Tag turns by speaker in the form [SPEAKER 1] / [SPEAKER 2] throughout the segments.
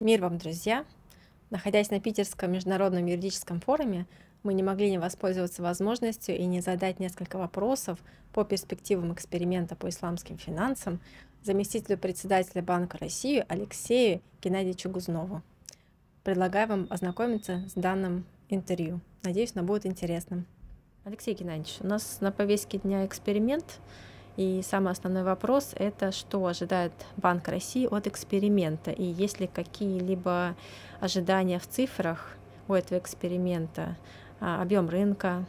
[SPEAKER 1] Мир вам, друзья! Находясь на Питерском международном юридическом форуме, мы не могли не воспользоваться возможностью и не задать несколько вопросов по перспективам эксперимента по исламским финансам заместителю председателя Банка России Алексею Геннадьевичу Гузнову. Предлагаю вам ознакомиться с данным интервью. Надеюсь, оно будет интересным. Алексей Геннадьевич, у нас на повестке дня эксперимент – и самый основной вопрос – это что ожидает Банк России от эксперимента, и есть ли какие-либо ожидания в цифрах у этого эксперимента, а, объем рынка,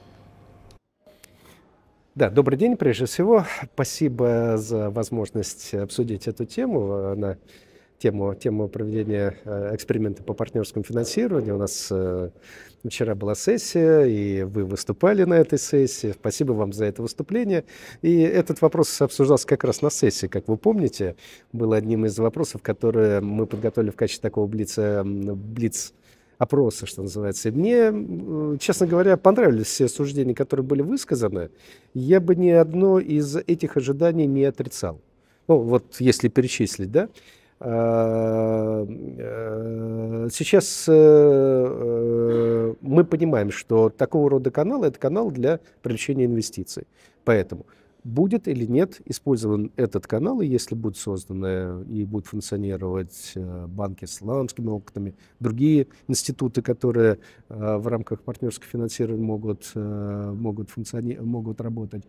[SPEAKER 2] да, добрый день, прежде всего. Спасибо за возможность обсудить эту тему. Она тему, тему проведения э, эксперимента по партнерскому финансированию. У нас э, вчера была сессия, и вы выступали на этой сессии. Спасибо вам за это выступление. И этот вопрос обсуждался как раз на сессии, как вы помните. Был одним из вопросов, которые мы подготовили в качестве такого блица, блиц э, опроса, что называется. мне, честно говоря, понравились все суждения, которые были высказаны. Я бы ни одно из этих ожиданий не отрицал. Ну, вот если перечислить, да. Э, э, сейчас э, мы понимаем, что такого рода каналы – это канал для привлечения инвестиций. Поэтому будет или нет использован этот канал, и если будут созданы и будут функционировать банки с исламскими окнами, другие институты, которые в рамках партнерского финансирования могут, могут, функциони- могут работать,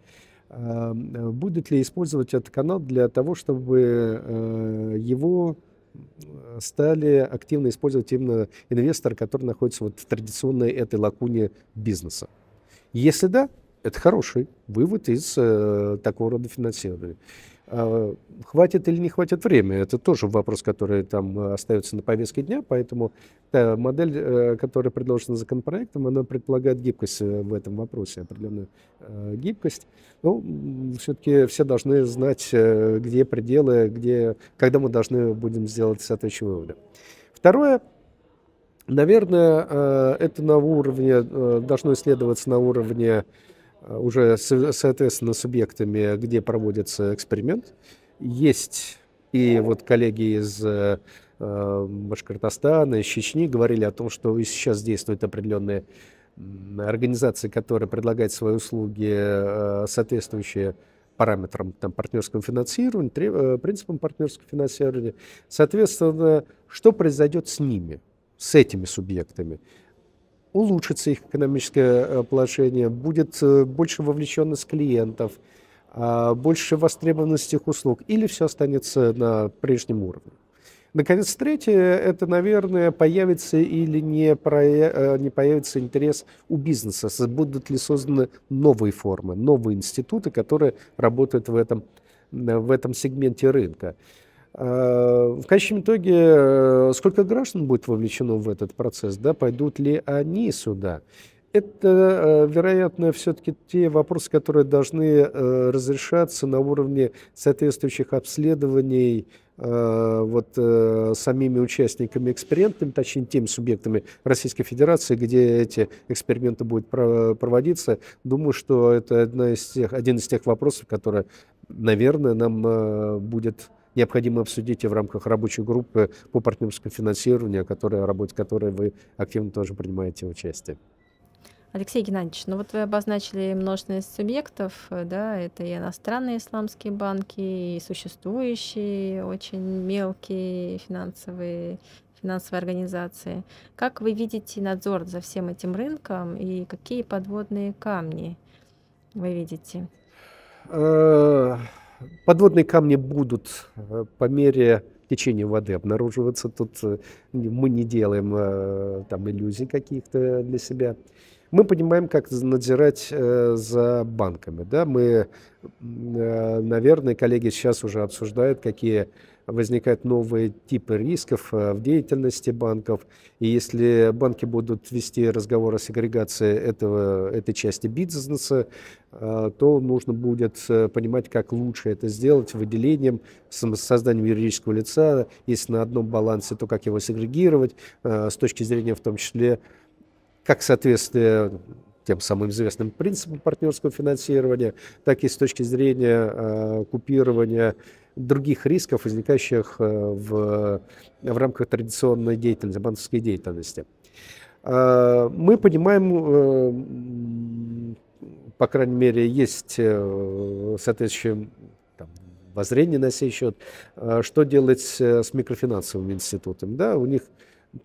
[SPEAKER 2] Эм, будет ли использовать этот канал для того, чтобы э, его э, стали активно использовать именно инвесторы, которые находятся вот в традиционной этой лакуне бизнеса? Если да, это хороший вывод из э, такого рода финансирования. А, хватит или не хватит времени это тоже вопрос, который там э, остается на повестке дня, поэтому та э, модель, э, которая предложена законопроектом, она предполагает гибкость в этом вопросе, определенную гибкость. Но ну, все-таки все должны знать, где пределы, где, когда мы должны будем сделать соответствующие выводы. Второе, наверное, это на уровне, должно исследоваться на уровне Э, уже, соответственно, субъектами, где проводится эксперимент. Есть и вот коллеги из э, э, Башкортостана, из Чечни говорили о том, что сейчас действуют определенные организации, которые предлагают свои услуги, соответствующие параметрам там, партнерского финансирования, принципам партнерского финансирования. Соответственно, что произойдет с ними, с этими субъектами? улучшится их экономическое э, положение, будет э, больше вовлеченность клиентов, а, больше востребованность их услуг, или все останется на прежнем уровне. Наконец, третье, это, наверное, появится или не, про... Э, не появится интерес у бизнеса, будут ли созданы новые формы, новые институты, которые работают в этом, в этом сегменте рынка. Э, в конечном итоге, э, сколько граждан будет вовлечено в этот процесс, да, пойдут ли они сюда? Это, э, вероятно, все-таки те вопросы, которые должны разрешаться на уровне соответствующих обследований вот, самими участниками экспериментами, точнее, теми субъектами Российской Федерации, где эти эксперименты будут проводиться. Думаю, что это одна из тех, один из тех вопросов, который, наверное, нам будет необходимо обсудить и в рамках рабочей группы по партнерскому финансированию, которая, работе которой вы активно тоже принимаете участие.
[SPEAKER 1] Алексей Геннадьевич, ну вот вы обозначили множественность субъектов, да, это и иностранные исламские банки, и существующие очень мелкие финансовые финансовые организации. Как вы видите надзор за всем этим рынком и какие подводные камни вы видите?
[SPEAKER 2] Э, Подводные камни будут э, по мере течения воды обнаруживаться. Тут э, мы не делаем э, там иллюзий каких-то для себя. Мы понимаем, как надзирать за банками. Да? Мы, наверное, коллеги сейчас уже обсуждают, какие возникают новые типы рисков э, в деятельности банков. И если банки будут вести разговор о сегрегации этого, этой части бизнеса, э, то нужно будет э, понимать, как лучше это сделать выделением, созданием юридического лица, если на одном балансе, то как его сегрегировать, с точки зрения в том числе, как соответствие тем самым известным принципам партнерского финансирования, так и с точки зрения э, купирования других рисков, возникающих э, в, в рамках традиционной деятельности, банковской деятельности. Э, мы понимаем, э, по крайней мере, есть соответствующие воззрение воззрения на сей счет, что делать с микрофинансовыми институтами. Да, у них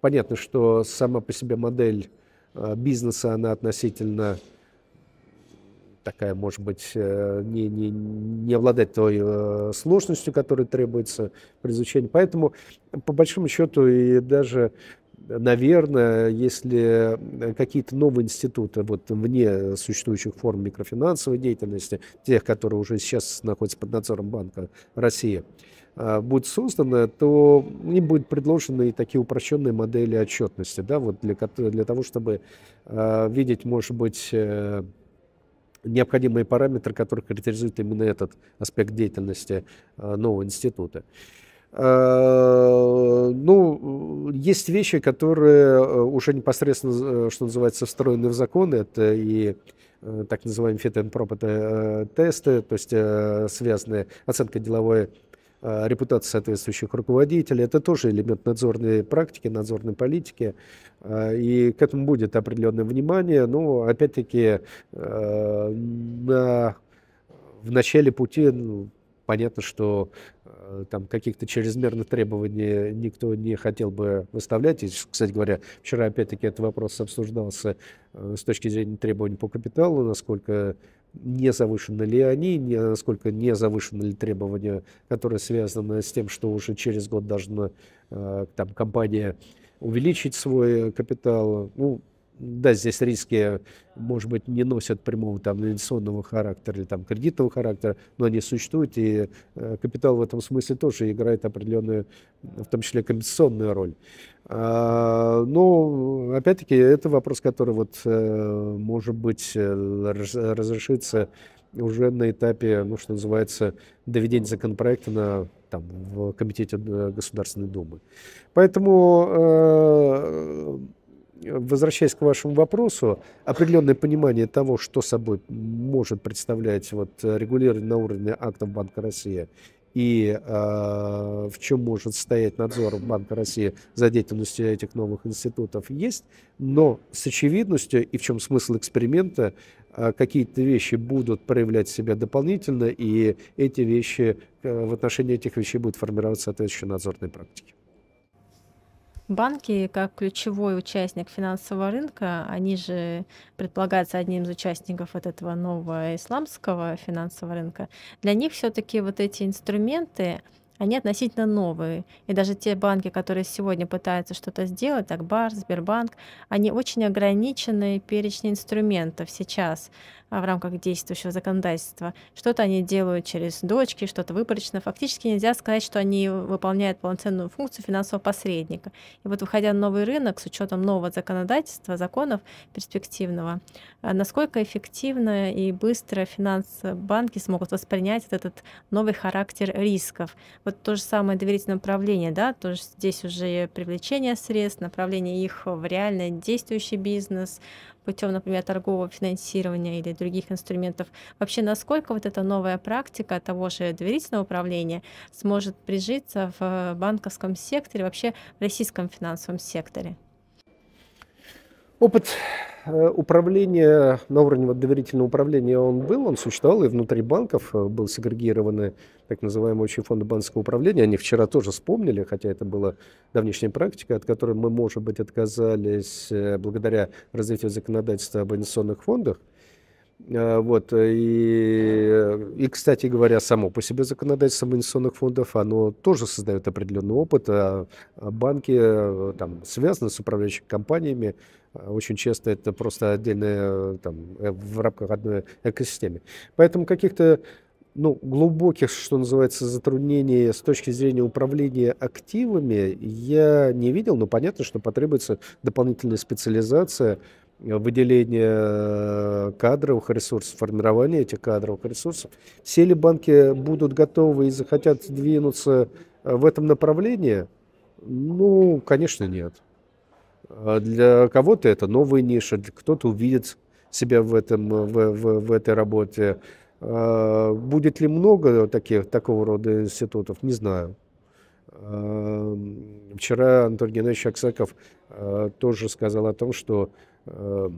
[SPEAKER 2] понятно, что сама по себе модель бизнеса, она относительно такая, может быть, э, не, не, не обладать той э, сложностью, которая требуется при изучении. Поэтому, по большому счету, и даже наверное, если э, какие-то новые институты вот, вне существующих форм микрофинансовой деятельности, тех, которые уже сейчас находятся под надзором Банка России, будет создано, то им будут предложены и такие упрощенные модели отчетности, да, вот для, для того, чтобы э, видеть, может быть, э, необходимые параметры, которые характеризуют именно этот аспект деятельности э, нового института. Э, ну, есть вещи, которые э, уже непосредственно, что называется, встроены в закон. Это и так называемые фитенпропы тесты, то есть связанные оценка деловой Э, репутация соответствующих руководителей. Это тоже элемент надзорной практики, надзорной политики. Э, и к этому будет определенное внимание. Но, опять-таки, э, на в начале пути ну, Понятно, что э, там каких-то чрезмерных требований никто не хотел бы выставлять. И, кстати говоря, вчера опять-таки этот вопрос обсуждался э, с точки зрения требований по капиталу, насколько не завышены ли они, насколько не завышены ли требования, которые связаны с тем, что уже через год должна э, там, компания увеличить свой капитал. Ну, да, здесь риски, может быть, не носят прямого там инвестиционного характера или там кредитного характера, но они существуют, и э, капитал в этом смысле тоже играет определенную, в том числе, компенсационную роль. А, но, опять-таки, это вопрос, который вот, э, может быть, э, разрешится уже на этапе, ну, что называется, доведения законопроекта на там, в Комитете Государственной Думы. Поэтому возвращаясь к вашему вопросу, определенное понимание того, что собой может представлять вот э, регулирование на уровне актов Банка России и э, в чем может стоять надзор Банка России за деятельностью этих новых институтов, есть, но с очевидностью и в чем смысл эксперимента, э, какие-то вещи будут проявлять себя дополнительно, и эти вещи, э, в отношении этих вещей будет формироваться соответствующая надзорная практика.
[SPEAKER 1] Банки, как ключевой участник финансового рынка, они же предполагаются одним из участников от этого нового исламского финансового рынка, для них все-таки вот эти инструменты, они относительно новые. И даже те банки, которые сегодня пытаются что-то сделать, так Бар, Сбербанк, они очень ограничены перечнем инструментов сейчас а, в рамках действующего законодательства. Что-то они делают через дочки, что-то выборочно. Фактически нельзя сказать, что они выполняют полноценную функцию финансового посредника. И вот выходя на новый рынок с учетом нового законодательства, законов перспективного, а, насколько эффективно и быстро финансовые банки смогут воспринять этот новый характер рисков, вот то же самое доверительное управление, да, тоже здесь уже привлечение средств, направление их в реально действующий бизнес путем, например, торгового финансирования или других инструментов. Вообще, насколько вот эта новая практика того же доверительного управления сможет прижиться в банковском секторе, вообще в российском финансовом секторе?
[SPEAKER 2] Опыт э, управления на уровне доверительного управления он был, он существовал и внутри банков э, был сегрегированы так называемые очень фонды банковского управления. Они вчера тоже вспомнили, хотя это была давнишняя практика, от которой мы, может быть, отказались э, благодаря развитию законодательства об инвестиционных фондах. Э, вот, э, и, э, и, кстати говоря, само по себе законодательство инвестиционных фондов, оно тоже создает определенный опыт, а, а банки там, связаны с управляющими компаниями, а очень часто это просто отдельное там, в рамках одной экосистемы. Поэтому каких-то ну, глубоких, что называется, затруднений с точки зрения управления активами я не видел, но понятно, что потребуется дополнительная специализация, выделение э, кадровых ресурсов, формирование этих кадровых ресурсов. Все ли банки будут готовы и захотят двинуться э, в этом направлении? Ну, конечно, нет. А для кого-то это новая ниша, кто-то увидит себя в, этом, э, в, в, в этой работе. А, будет ли много таких, такого рода институтов, не знаю. А, вчера Антон Геннадьевич Аксаков тоже сказал о том, что Э,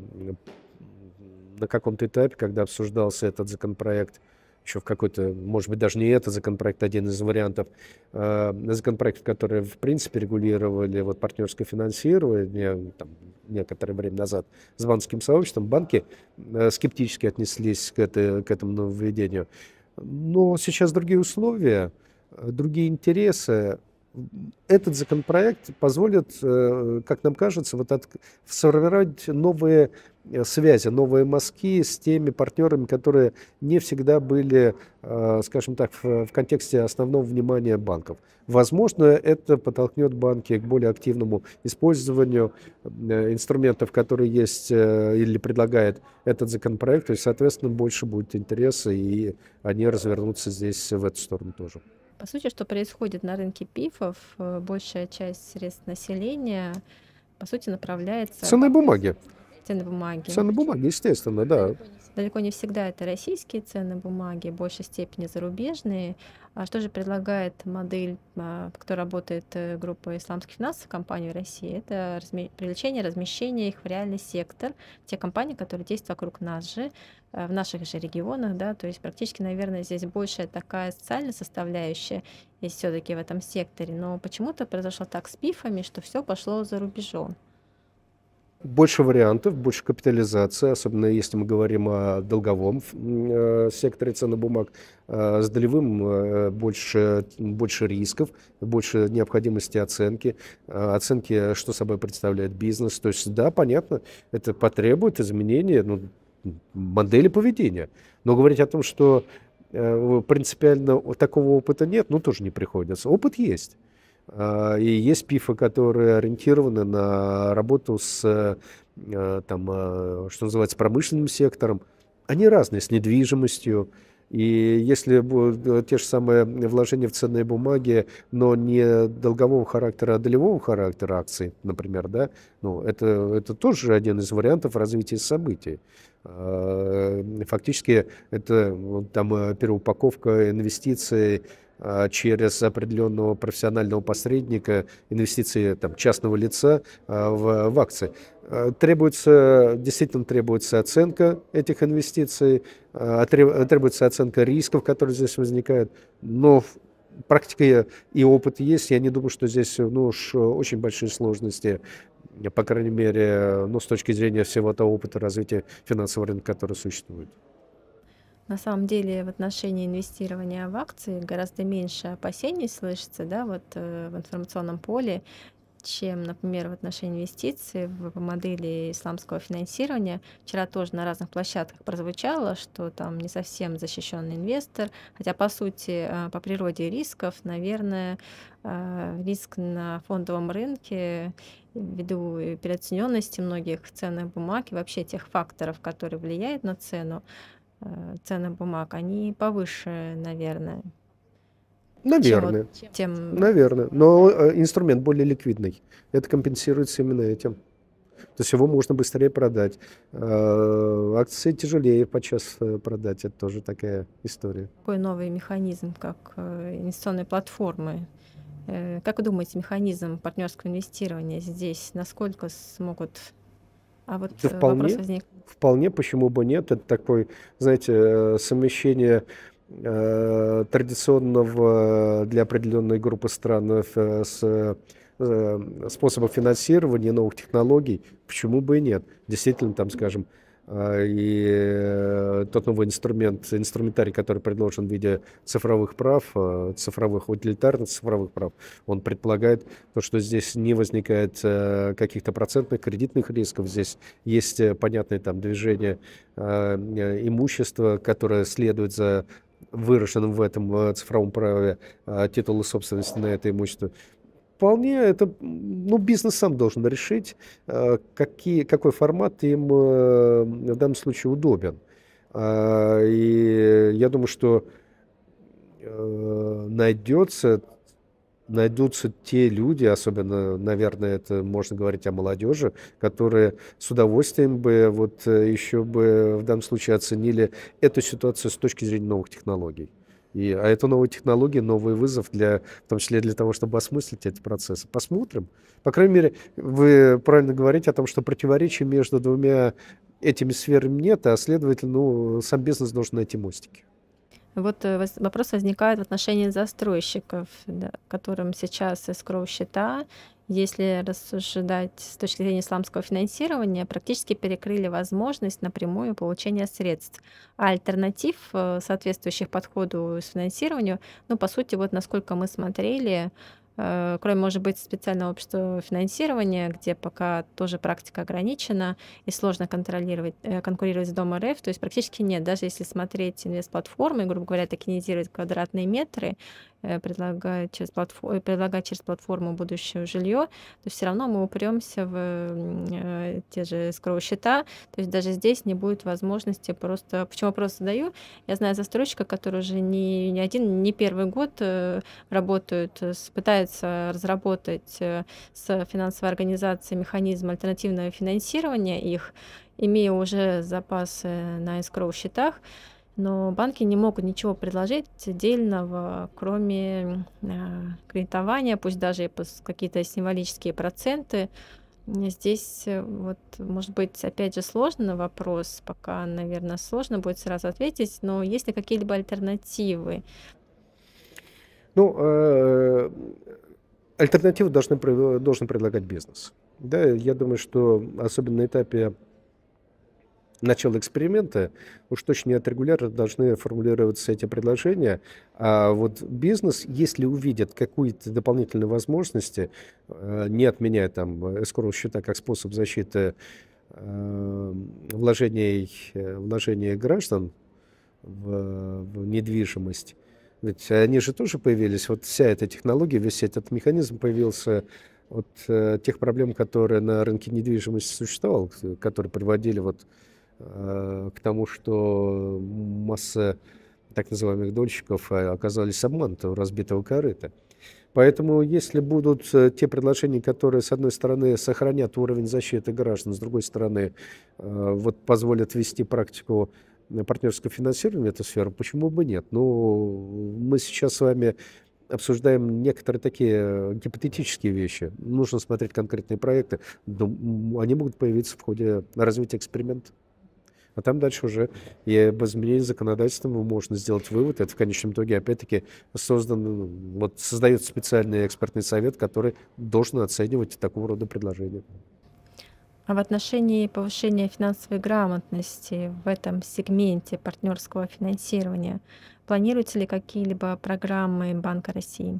[SPEAKER 2] на каком-то этапе, когда обсуждался этот законопроект, еще в какой-то, может быть, даже не этот законопроект, один из вариантов, э, законопроект, который, в принципе, регулировали вот, партнерское финансирование там, некоторое время назад с банковским сообществом, банки э, скептически отнеслись к, это, к этому нововведению. Но сейчас другие условия, другие интересы, этот законопроект позволит, э, как нам кажется, вот от, сформировать новые э, связи, новые мазки с теми партнерами, которые не всегда были, э, скажем так, в, в контексте основного внимания банков. Возможно, это подтолкнет банки к более активному использованию инструментов, которые есть или предлагает этот законопроект, и, соответственно, больше будет интереса, и они развернутся здесь в эту сторону тоже.
[SPEAKER 1] По сути, что происходит на рынке пифов, э, большая часть средств населения, по сути, направляется... Ценные бумаги. Ценные бумаги. Ценные
[SPEAKER 2] бумаги, естественно, да.
[SPEAKER 1] Далеко не всегда это российские ценные бумаги, в большей степени зарубежные. А что же предлагает модель, а, кто работает э, группа исламских финансовых компаний в России? Это разми... привлечение, размещение их в реальный сектор. Те компании, которые действуют вокруг нас же, Э, в наших же регионах, да, то есть практически, наверное, здесь большая такая социальная составляющая есть все-таки в этом секторе, но почему-то произошло так с пифами, что все пошло за рубежом.
[SPEAKER 2] Больше вариантов, больше капитализации, особенно если мы говорим о долговом э, секторе ценных бумаг. Э, с долевым больше, больше рисков, больше необходимости оценки. Оценки, что собой представляет бизнес. То есть, да, понятно, это потребует изменения, ну, модели поведения. Но говорить о том, что э, принципиально такого опыта нет, ну тоже не приходится. Опыт есть. А, и есть пифы, которые ориентированы на работу с, э, там, э, что называется, промышленным сектором. Они разные, с недвижимостью. И если те же самые вложения в ценные бумаги, но не долгового характера, а долевого характера акций, например, да, ну, это, это тоже один из вариантов развития событий. Э, фактически это там э, переупаковка инвестиций э, через определенного профессионального посредника, инвестиции там, частного лица в, в акции. Требуется, действительно требуется оценка этих инвестиций, требуется оценка рисков, которые здесь возникают, но практика и опыт есть. Я не думаю, что здесь ну, уж э, очень большие сложности, по крайней мере, ну, с точки зрения всего того опыта развития финансового рынка, который существует.
[SPEAKER 1] На самом деле в отношении инвестирования в акции гораздо меньше опасений слышится да, вот, э, в информационном поле, чем, например, в отношении инвестиций в модели исламского финансирования. Вчера тоже на разных площадках прозвучало, что там не совсем защищенный инвестор, хотя, по сути, э, по природе рисков, наверное, э, риск на фондовом рынке ввиду переоцененности многих ценных бумаг и вообще тех факторов, которые влияют на цену э, ценных бумаг, они повыше, наверное. Наверное. Чего, тем...
[SPEAKER 2] Наверное. Но э, инструмент более ликвидный. Это компенсируется именно этим. То есть его можно быстрее продать. Э, акции тяжелее подчас э, продать. Это тоже такая история.
[SPEAKER 1] Какой новый механизм, как инвестиционные платформы. Как вы думаете, механизм партнерского инвестирования здесь насколько смогут а вот да вполне, возник...
[SPEAKER 2] вполне, почему бы нет, это такое, знаете, совмещение Э, традиционного для определенной группы стран э, с э, способов финансирования новых технологий, почему бы и нет? Действительно, там, скажем, и тот новый инструмент, инструментарий, который предложен в виде цифровых прав, цифровых утилитарных цифровых прав, он предполагает то, что здесь не возникает каких-то процентных кредитных рисков, здесь есть понятное там движение имущества, которое следует за выраженным в этом э, цифровом праве э, титулы собственности на это имущество, вполне это, ну, бизнес сам должен решить, э, какие, какой формат им в данном случае удобен. И я думаю, что найдется найдутся те люди, особенно, наверное, это можно говорить о молодежи, которые с удовольствием бы вот э, еще бы в данном случае оценили эту ситуацию с точки зрения новых технологий. И, а это новые технологии, новый вызов, для, в том числе для того, чтобы осмыслить эти процессы. Посмотрим. По крайней мере, вы правильно говорите о том, что противоречий между двумя этими сферами нет, а следовательно, ну, сам бизнес должен найти мостики.
[SPEAKER 1] Вот э, вопрос возникает в отношении застройщиков, да, которым сейчас из счета если рассуждать с точки зрения исламского финансирования, практически перекрыли возможность напрямую получения средств. А альтернатив, э, соответствующих подходу с финансированию, ну, по сути, вот насколько мы смотрели, Э, кроме, может быть, специального общества финансирования, где пока тоже практика ограничена и сложно контролировать, э, конкурировать с Дом РФ, то есть практически нет. Даже если смотреть инвест-платформы, грубо говоря, токенизировать квадратные метры, Э, предлагать через, платформу, предлагать через платформу будущее жилье, то все равно мы упремся в э, те же скроу счета, то есть даже здесь не будет возможности просто... Почему вопрос задаю? Я знаю застройщика, который уже не, не один, не первый год э, работают, пытается разработать с финансовой организацией механизм альтернативного финансирования их, имея уже запасы на эскроу счетах, но банки не могут ничего предложить отдельного, кроме а, кредитования, пусть даже какие-то символические проценты. Здесь э, вот, может быть, опять же сложный вопрос, пока, наверное, сложно будет сразу ответить, но есть ли какие-либо альтернативы?
[SPEAKER 2] Ну, э, альтернативу должен предлагать бизнес. Да, я думаю, что особенно на этапе начала эксперимента, уж точно не от регулятора должны формулироваться эти предложения, а вот бизнес, если увидит какие-то дополнительные возможности, э, не отменяя там эскорт счета как способ защиты э, вложений, э, вложений граждан в, в недвижимость, ведь они же тоже появились, вот вся эта технология, весь этот механизм появился от э, тех проблем, которые на рынке недвижимости существовали, которые приводили вот Э, к тому, что масса так называемых дольщиков э, оказались обмануты у разбитого корыта. Поэтому, если будут э, те предложения, которые, с одной стороны, сохранят уровень защиты граждан, с другой стороны, вот позволят вести практику партнерского финансирования в эту сферу, почему бы нет? Но ну, мы сейчас с вами обсуждаем некоторые такие гипотетические вещи. Нужно смотреть конкретные проекты. Они могут появиться в ходе развития эксперимента. А там дальше уже и об изменении законодательства можно сделать вывод. Это в конечном итоге, опять-таки, создан, ну, вот создается специальный экспертный совет, который должен оценивать такого рода предложения.
[SPEAKER 1] А в отношении повышения финансовой грамотности в этом сегменте партнерского финансирования планируются ли какие-либо программы Банка России?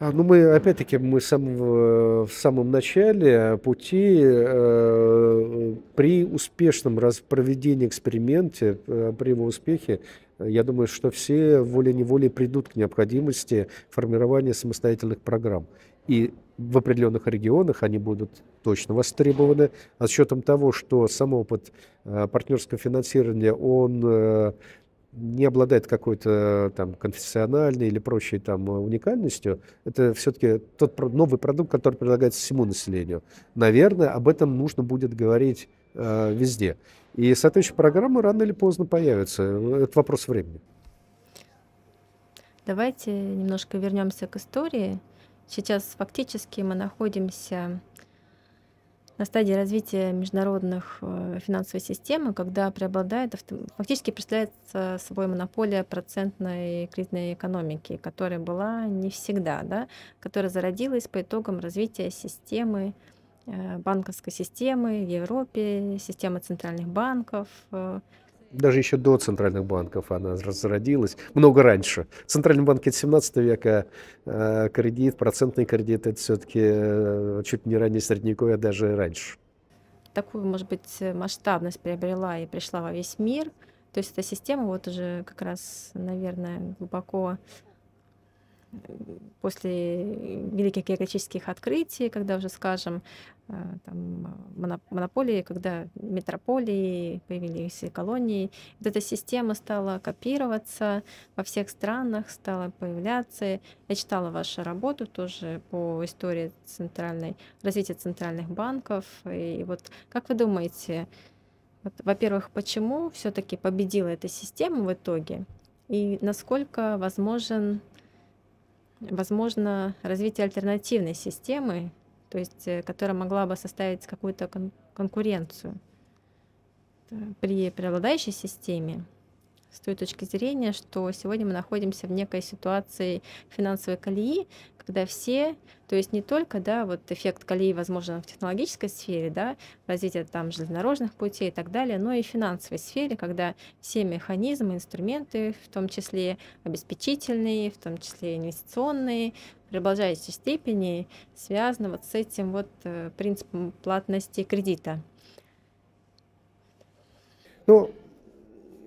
[SPEAKER 2] А, ну, мы, опять-таки, мы сам, в самом начале пути э, при успешном проведении эксперимента, э, при его успехе, я думаю, что все волей-неволей придут к необходимости формирования самостоятельных программ. И в определенных регионах они будут точно востребованы. А с учетом того, что сам опыт э, партнерского финансирования, он э, не обладает какой-то э, там конфессиональной или прочей там э, уникальностью, это все-таки тот новый продукт, который предлагается всему населению. Наверное, об этом нужно будет говорить э, везде. И соответствующие программы рано или поздно появятся. Это вопрос времени.
[SPEAKER 1] Давайте немножко вернемся к истории. Сейчас фактически мы находимся на стадии развития международных э, финансовой системы, когда преобладает, фактически представляет собой монополия процентной кредитной экономики, которая была не всегда, да, которая зародилась по итогам развития системы э, банковской системы в Европе, системы центральных банков, э,
[SPEAKER 2] даже еще до центральных банков она разродилась, много раньше. Центральный банк это 17 века, а кредит, процентный кредит это все-таки э, чуть не ранее средневековье, а даже раньше.
[SPEAKER 1] Такую, может быть, масштабность приобрела и пришла во весь мир. То есть эта система вот уже как раз, наверное, глубоко после великих географических открытий, когда уже, скажем, Э, там, э, монополии, когда метрополии появились и колонии. Вот эта система стала копироваться во всех странах, стала появляться. Я читала вашу работу тоже по истории центральной, развития центральных банков. И вот как вы думаете, во-первых, почему все-таки победила эта система в итоге? И насколько возможен возможно развитие альтернативной системы, то есть э, которая могла бы составить какую-то кон конкуренцию э, при преобладающей системе с той точки зрения, что сегодня мы находимся в некой ситуации финансовой колеи, когда все, то есть не только, да, вот эффект колеи возможен в технологической сфере, да, развитие там железнодорожных путей и так далее, но и в финансовой сфере, когда все механизмы, инструменты, в том числе обеспечительные, в том числе инвестиционные, в продолжающей степени связаны вот с этим вот э, принципом платности кредита. Ну,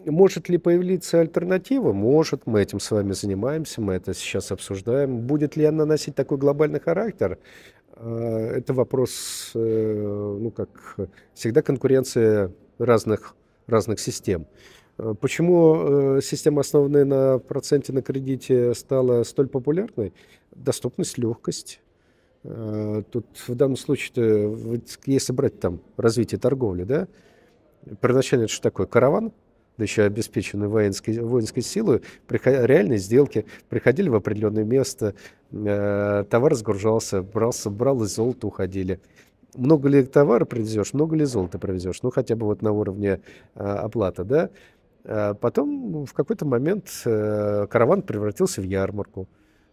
[SPEAKER 2] может ли появиться альтернатива? Может, мы этим с вами занимаемся, мы это сейчас обсуждаем. Будет ли она носить такой глобальный характер? Э, это вопрос, э, ну как всегда, конкуренция разных, разных систем. Э, почему система, основанная на проценте на кредите, стала столь популярной? Доступность, легкость. Тут в данном случае, если брать там развитие торговли, да, первоначально это что такое? Караван – да еще обеспеченные воинской, воинской силой, приход, реальные сделки, приходили в определенное место, э, товар сгружался, брался, брал и золото уходили. Много ли товара привезешь, много ли золота привезешь, ну хотя бы вот на уровне э, оплаты, да. А потом в какой-то момент э, караван превратился в ярмарку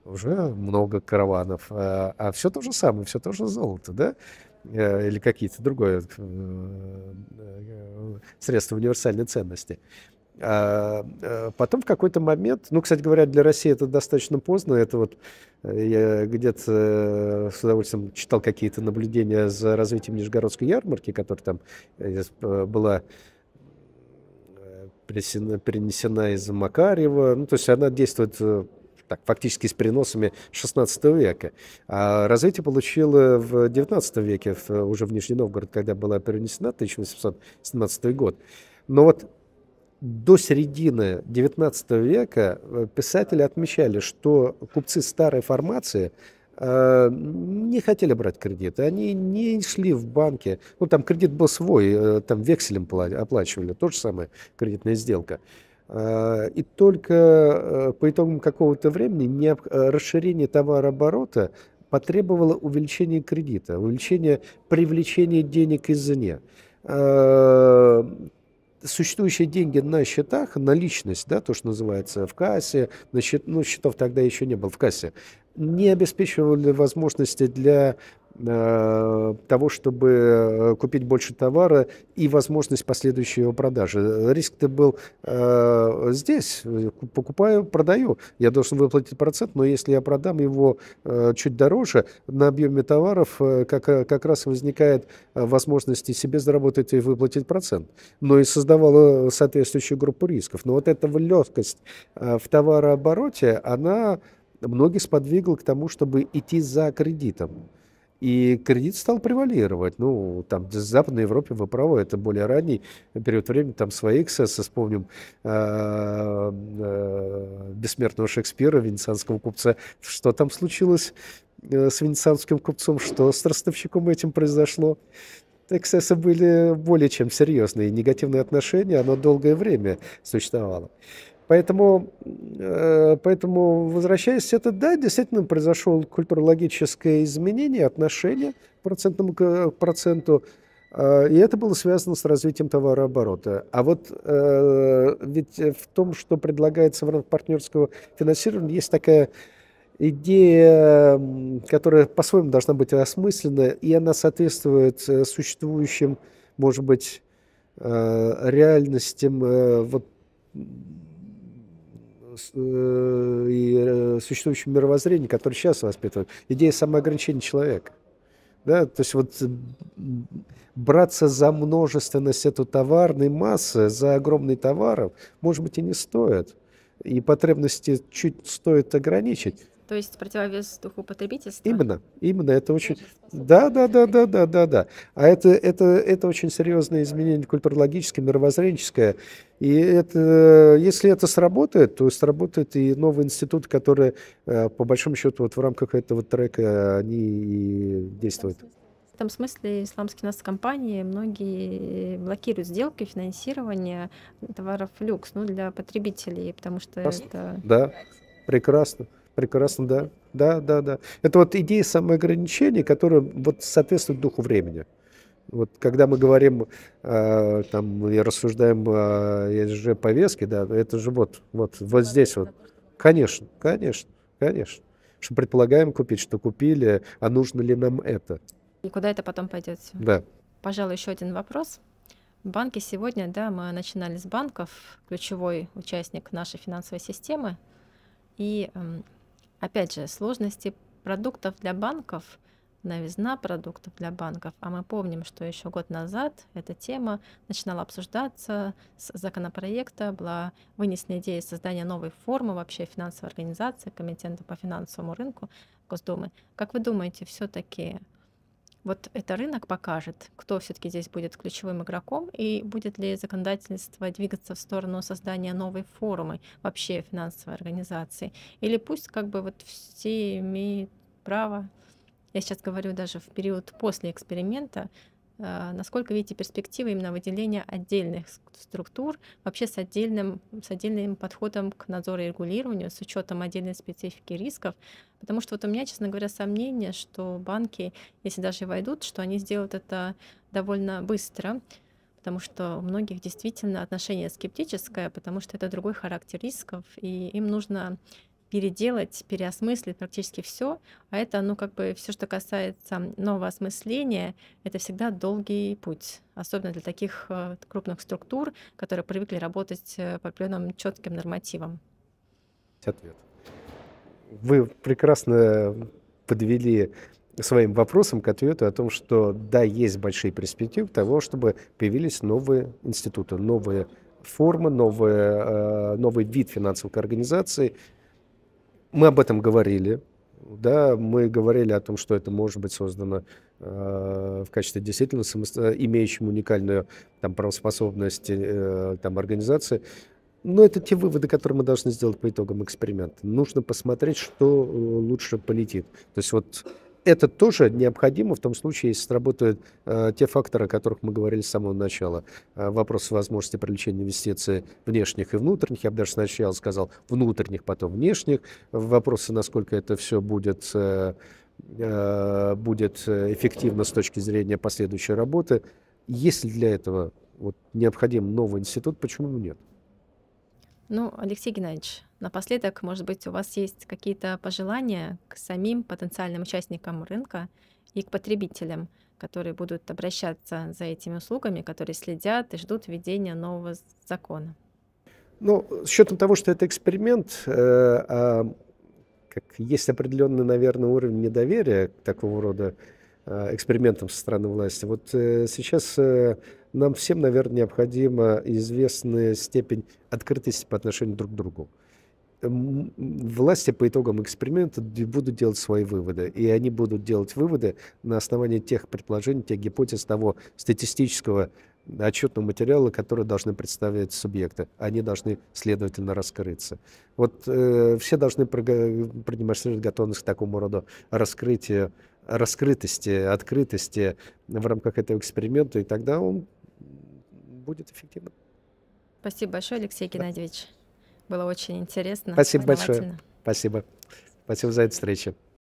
[SPEAKER 2] уже много караванов. А, а все то же самое, все то же золото, да? Э, или какие-то другое э, э, средства универсальной ценности. А потом в какой-то момент, ну, кстати говоря, для России это достаточно поздно, это вот я где-то с удовольствием читал какие-то наблюдения за развитием Нижегородской ярмарки, которая там была перенесена из Макарьева, ну, то есть она действует так, фактически с переносами XVI века. А развитие получило в XIX веке, в, уже в Нижний Новгород, когда была перенесена, 1817 год. Но вот до середины XIX века э, писатели отмечали, что купцы старой формации э, не хотели брать кредиты, они не шли в банки. Ну, там кредит был свой, э, там векселем опла- оплачивали, то же самое кредитная сделка. Э, и только э, по итогам какого-то времени э, расширение товарооборота потребовало увеличения кредита, увеличения привлечения денег извне. Существующие деньги на счетах, наличность, да, то, что называется, в кассе, на счет, ну, счетов тогда еще не было в кассе, не обеспечивали возможности для Э, того, чтобы э, купить больше товара и возможность последующей его продажи. Риск-то был э, здесь. Покупаю, продаю. Я должен выплатить процент, но если я продам его э, чуть дороже, на объеме товаров э, как, э, как раз возникает возможность и себе заработать и выплатить процент. Но и создавала соответствующую группу рисков. Но вот эта легкость э, в товарообороте, она многих сподвигла к тому, чтобы идти за кредитом и кредит стал превалировать. Ну, там, в Западной Европе, вы правы, это более ранний период времени, там свои эксцессы, вспомним э, э бессмертного Шекспира, венецианского купца. Что там случилось э, с венецианским купцом, что с ростовщиком этим произошло? Эксцессы были более чем серьезные, негативные отношения, оно долгое время существовало. Поэтому, э, поэтому, возвращаясь, это, да, действительно произошло культурологическое изменение отношения к процентному к проценту, э, и это было связано с развитием товарооборота. А вот э, ведь в том, что предлагается в рамках партнерского финансирования, есть такая идея, которая по-своему должна быть осмыслена, и она соответствует существующим, может быть, реальностям вот Э, и э, существующему мировоззрению, которое сейчас воспитываем. Идея самоограничения человека. Да? То есть вот браться за множественность эту товарной массы, за огромный товаров, может быть, и не стоит. И потребности чуть стоит ограничить.
[SPEAKER 1] То есть противовес духу потребительства? Именно,
[SPEAKER 2] именно. Это очень... Да, да, да, да, да, да, да. А это, это, это очень серьезное изменение культурологическое, мировоззренческое. И это, если это сработает, то сработает и новый институт, который, э, по большому счету, вот в рамках этого трека они и действуют.
[SPEAKER 1] В этом смысле исламские нас компании многие блокируют сделки, финансирование товаров люкс ну, для потребителей, потому что Прекрасно. это... Да,
[SPEAKER 2] прекрасно. Прекрасно, да. Да, да, да. Это вот идея самоограничения, которая вот соответствует духу времени. Вот когда мы говорим э, там и рассуждаем о ESG-повестке, да, это же вот, вот, вот здесь вот. Конечно, конечно, конечно. Что предполагаем купить, что купили, а нужно ли нам это?
[SPEAKER 1] И куда это потом пойдет? Да. Пожалуй, еще один вопрос. Банки сегодня, да, мы начинали с банков, ключевой участник нашей финансовой системы. И эм, Опять же, сложности продуктов для банков, новизна продуктов для банков, а мы помним, что еще год назад эта тема начинала обсуждаться с законопроекта, была вынесена идея создания новой формы вообще финансовой организации, комитета по финансовому рынку Госдумы. Как вы думаете, все-таки вот это рынок покажет, кто все-таки здесь будет ключевым игроком и будет ли законодательство двигаться в сторону создания новой формы вообще финансовой организации. Или пусть как бы вот все имеют право, я сейчас говорю даже в период после эксперимента, а, насколько видите перспективы именно выделения отдельных структур, вообще с отдельным, с отдельным подходом к надзору и регулированию, с учетом отдельной специфики рисков, потому что вот у меня, честно говоря, сомнение, что банки, если даже войдут, что они сделают это довольно быстро, потому что у многих действительно отношение скептическое, потому что это другой характер рисков, и им нужно переделать, переосмыслить практически все. А это, ну, как бы все, что касается нового осмысления, это всегда долгий путь, особенно для таких э, крупных структур, которые привыкли работать э, по определенным четким нормативам.
[SPEAKER 2] Ответ. Вы прекрасно подвели своим вопросом к ответу о том, что да, есть большие перспективы того, чтобы появились новые институты, новые формы, новые, э, новый вид финансовых организаций, мы об этом говорили, да, мы говорили о том, что это может быть создано э, в качестве действительно самосто... имеющим уникальную там, правоспособность э, там, организации. Но это те выводы, которые мы должны сделать по итогам эксперимента. Нужно посмотреть, что э, лучше полетит. То есть вот это тоже необходимо в том случае, если сработают э, те факторы, о которых мы говорили с самого начала. Э, вопрос возможности привлечения инвестиций внешних и внутренних. Я бы даже сначала сказал внутренних, потом внешних. Вопросы, насколько это все будет... Э, э будет эффективно с точки зрения последующей работы. Если для этого вот, необходим новый институт, почему нет?
[SPEAKER 1] Ну, Алексей Геннадьевич, Напоследок, может быть, у вас есть какие-то пожелания к самим потенциальным участникам рынка и к потребителям, которые будут обращаться за этими услугами, которые следят и ждут введения нового закона?
[SPEAKER 2] Ну, с учетом того, что это эксперимент, э, э, как есть определенный, наверное, уровень недоверия к такого рода э, экспериментам со стороны власти. Вот э, сейчас э, нам всем, наверное, необходима известная степень открытости по отношению друг к другу власти по итогам эксперимента будут делать свои выводы. И они будут делать выводы на основании тех предположений, тех гипотез того статистического отчетного материала, который должны представлять субъекты. Они должны, следовательно, раскрыться. Вот э, все должны продемонстрировать готовность к такому роду раскрытию, раскрытости, открытости в рамках этого эксперимента, и тогда он будет эффективным.
[SPEAKER 1] Спасибо большое, Алексей да. Было очень интересно. Спасибо большое.
[SPEAKER 2] Спасибо. Спасибо за эту встречу.